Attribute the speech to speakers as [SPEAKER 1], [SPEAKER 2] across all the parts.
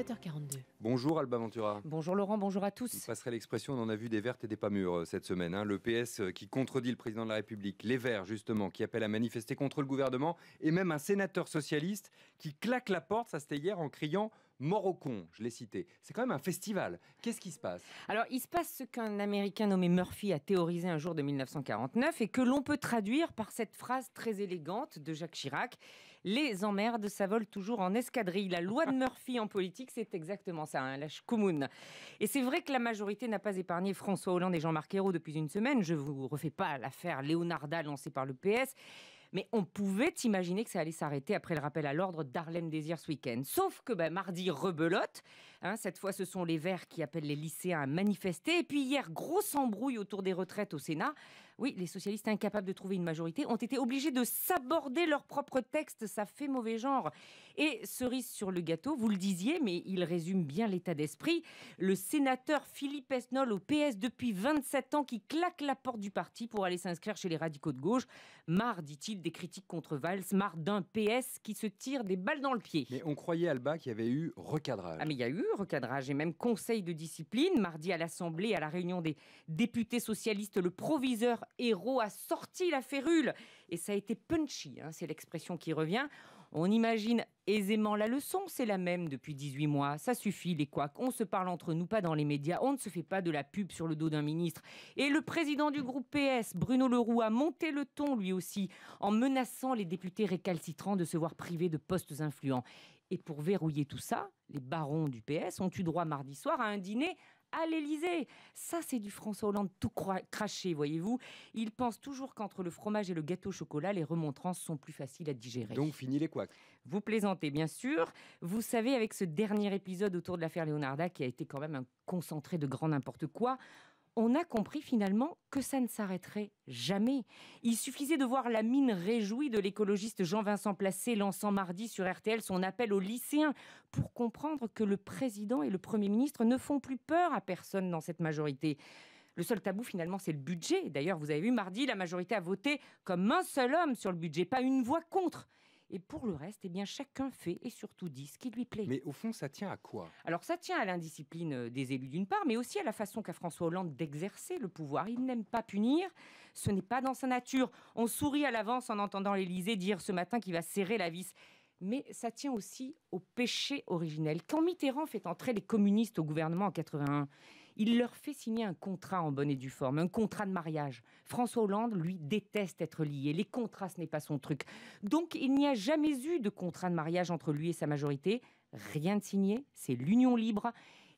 [SPEAKER 1] 7h42. Bonjour Alba Ventura. Bonjour Laurent, bonjour à tous. Passerait l'expression, on en a vu des vertes et des pas mûres euh, cette semaine. Hein. Le PS euh, qui contredit le président de la République, les Verts justement, qui appellent à manifester contre le gouvernement, et même un sénateur socialiste qui claque la porte, ça c'était hier, en criant Morocon, je l'ai cité. C'est quand même un festival. Qu'est-ce qui se passe Alors, il se passe ce qu'un Américain nommé Murphy a théorisé un jour de 1949 et que l'on peut traduire par cette phrase très élégante de Jacques Chirac Les emmerdes, ça vole toujours en escadrille. La loi de Murphy en politique, c'est exactement ça, un lâche commune. Et c'est vrai que la majorité n'a pas épargné François Hollande et Jean-Marc Ayrault depuis une semaine. Je vous refais pas l'affaire Léonarda lancée par le PS. Mais on pouvait imaginer que ça allait s'arrêter après le rappel à l'ordre d'Arlène Désir ce week-end. Sauf que ben, mardi, rebelote. Hein, cette fois, ce sont les Verts qui appellent les lycéens à manifester. Et puis hier, grosse embrouille autour des retraites au Sénat. Oui, les socialistes incapables de trouver une majorité ont été obligés de s'aborder leur propre texte. Ça fait mauvais genre. Et cerise sur le gâteau, vous le disiez, mais il résume bien l'état d'esprit. Le sénateur Philippe Esnol au PS depuis 27 ans qui claque la porte du parti pour aller s'inscrire chez les radicaux de gauche. Marre, dit-il, des critiques contre Valls, marre d'un PS qui se tire des balles dans le pied. Mais on croyait, Alba, qu'il y avait eu recadrage. Ah, mais il y a eu recadrage et même conseil de discipline. Mardi à l'Assemblée, à la réunion des députés socialistes, le proviseur héros a sorti la férule. Et ça a été punchy, hein, c'est l'expression qui revient. On imagine aisément la leçon, c'est la même depuis 18 mois. Ça suffit, les couacs. On se parle entre nous, pas dans les médias. On ne se fait pas de la pub sur le dos d'un ministre. Et le président du groupe PS, Bruno Leroux, a monté le ton lui aussi, en menaçant les députés récalcitrants de se voir privés de postes influents. Et pour verrouiller tout ça, les barons du PS ont eu droit mardi soir à un dîner à l'Élysée. Ça, c'est du François Hollande tout craché, voyez-vous. Il pense toujours qu'entre le fromage et le gâteau au chocolat, les remontrances sont plus faciles à digérer. Donc, fini les couacs. Vous plaisantez, bien sûr. Vous savez, avec ce dernier épisode autour de l'affaire Leonarda, qui a été quand même un concentré de grand n'importe quoi, on a compris finalement que ça ne s'arrêterait jamais. Il suffisait de voir la mine réjouie de l'écologiste Jean-Vincent Placé lançant mardi sur RTL son appel aux lycéens pour comprendre que le président et le Premier ministre ne font plus peur à personne dans cette majorité. Le seul tabou finalement, c'est le budget. D'ailleurs, vous avez vu mardi, la majorité a voté comme un seul homme sur le budget, pas une voix contre. Et pour le reste, eh bien, chacun fait et surtout dit ce qui lui plaît. Mais au fond, ça tient à quoi Alors, ça tient à l'indiscipline euh, des élus d'une part, mais aussi à la façon qu'a François Hollande d'exercer le pouvoir. Il n'aime pas punir, ce n'est pas dans sa nature. On sourit à l'avance en entendant l'Élysée dire ce matin qu'il va serrer la vis mais ça tient aussi au péché originel. Quand Mitterrand fait entrer les communistes au gouvernement en 81, il leur fait signer un contrat en bonne et due forme, un contrat de mariage. François Hollande, lui, déteste être lié. Les contrats, ce n'est pas son truc. Donc, il n'y a jamais eu de contrat de mariage entre lui et sa majorité. Rien de signé, c'est l'union libre.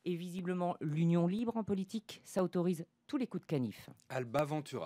[SPEAKER 1] Et visiblement, l'union libre en politique, ça autorise tous les coups de canif. Alba Ventura.